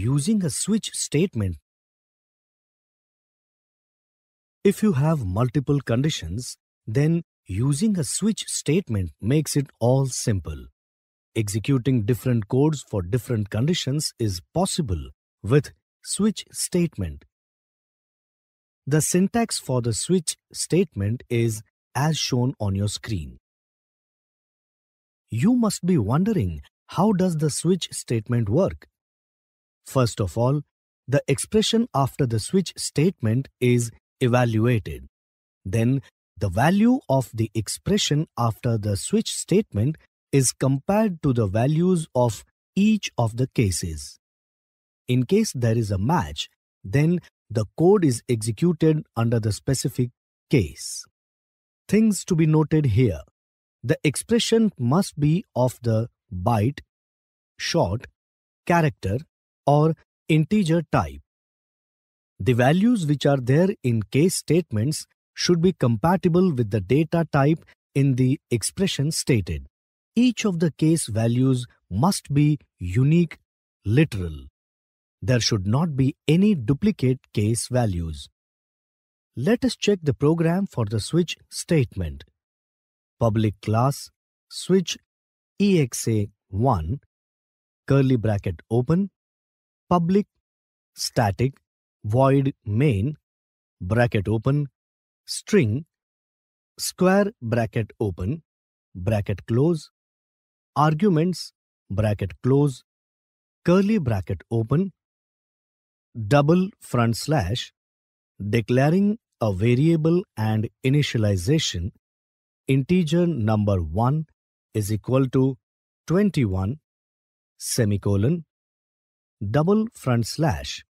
using a switch statement. If you have multiple conditions, then using a switch statement makes it all simple. Executing different codes for different conditions is possible with switch statement. The syntax for the switch statement is as shown on your screen. You must be wondering how does the switch statement work? First of all, the expression after the switch statement is evaluated. Then, the value of the expression after the switch statement is compared to the values of each of the cases. In case there is a match, then the code is executed under the specific case. Things to be noted here. The expression must be of the byte, short, character or integer type. The values which are there in case statements should be compatible with the data type in the expression stated. Each of the case values must be unique literal. There should not be any duplicate case values. Let us check the program for the switch statement. Public class switch exa1 curly bracket open public static void main bracket open string square bracket open bracket close arguments bracket close curly bracket open double front slash declaring a variable and initialization integer number 1 is equal to 21 semicolon double front slash.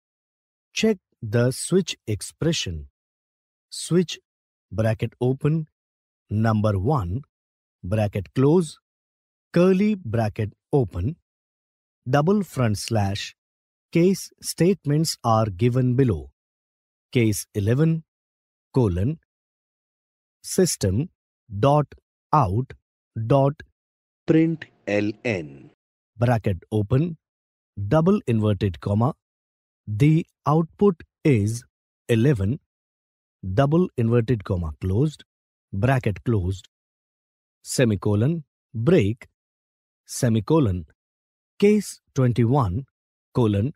Check the switch expression. Switch bracket open number 1 bracket close curly bracket open double front slash case statements are given below case 11 colon system dot out dot println bracket open double inverted comma, the output is 11, double inverted comma closed, bracket closed, semicolon, break, semicolon, case 21, colon,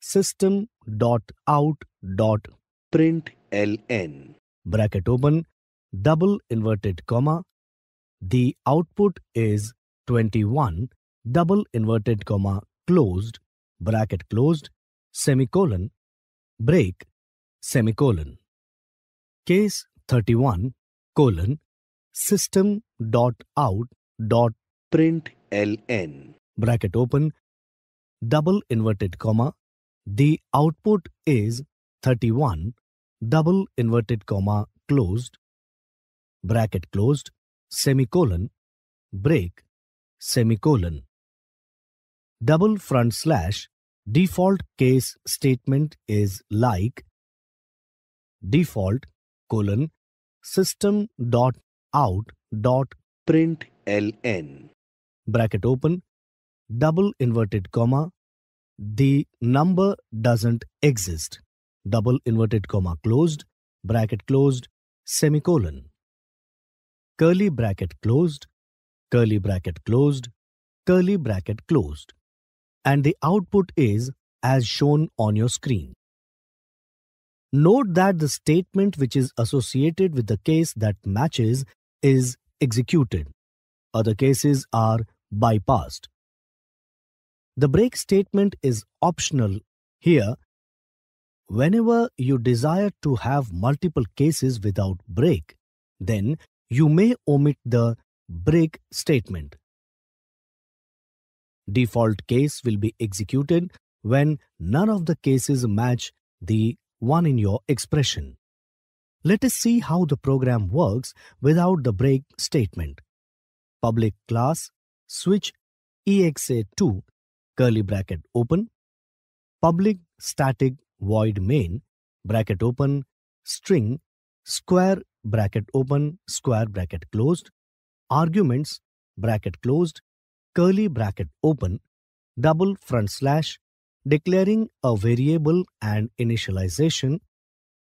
system dot out dot print ln, bracket open, double inverted comma, the output is 21, double inverted comma closed bracket closed semicolon break semicolon case 31 colon system dot out dot print ln bracket open double inverted comma the output is 31 double inverted comma closed bracket closed semicolon break semicolon double front slash default case statement is like default colon system dot out dot print ln bracket open double inverted comma the number doesn't exist double inverted comma closed bracket closed semicolon curly bracket closed curly bracket closed curly bracket closed and the output is as shown on your screen. Note that the statement which is associated with the case that matches is executed. Other cases are bypassed. The break statement is optional here. Whenever you desire to have multiple cases without break, then you may omit the break statement. Default case will be executed when none of the cases match the one in your expression. Let us see how the program works without the break statement. Public class switch exa2 curly bracket open public static void main bracket open string square bracket open square bracket closed arguments bracket closed curly bracket open, double front slash, declaring a variable and initialization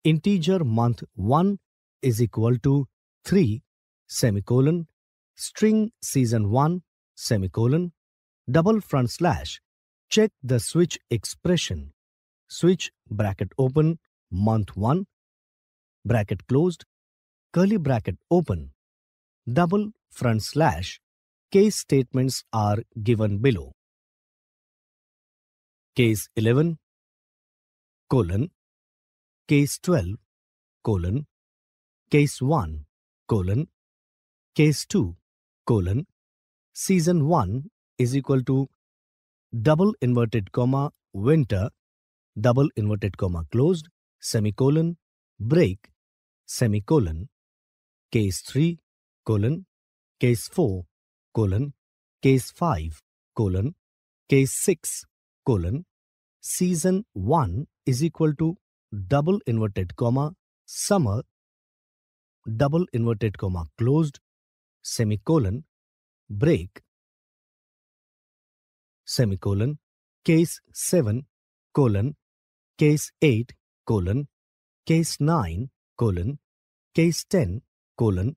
integer month 1 is equal to 3 semicolon string season 1 semicolon double front slash check the switch expression switch bracket open month 1 bracket closed curly bracket open double front slash Case statements are given below. Case 11 colon Case 12 colon Case 1 colon Case 2 colon Season 1 is equal to double inverted comma winter double inverted comma closed semicolon break semicolon case 3 colon case 4 colon case 5 colon case 6 colon season 1 is equal to double inverted comma summer double inverted comma closed semicolon break semicolon case 7 colon case 8 colon case 9 colon case 10 colon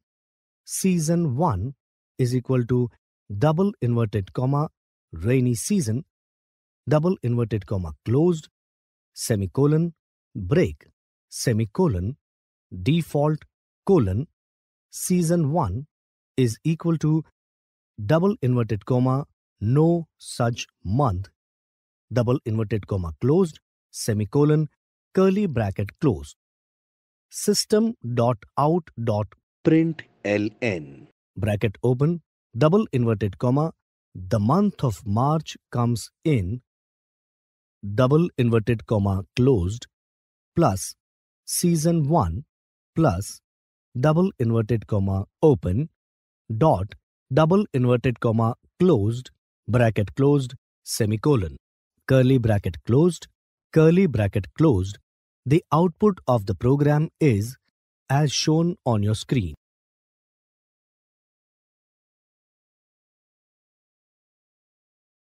season 1 is equal to double inverted comma rainy season double inverted comma closed semicolon break semicolon default colon season 1 is equal to double inverted comma no such month double inverted comma closed semicolon curly bracket closed system dot out dot print ln bracket open, double inverted comma, the month of March comes in, double inverted comma closed, plus season 1 plus double inverted comma open, dot, double inverted comma closed, bracket closed, semicolon, curly bracket closed, curly bracket closed, the output of the program is as shown on your screen.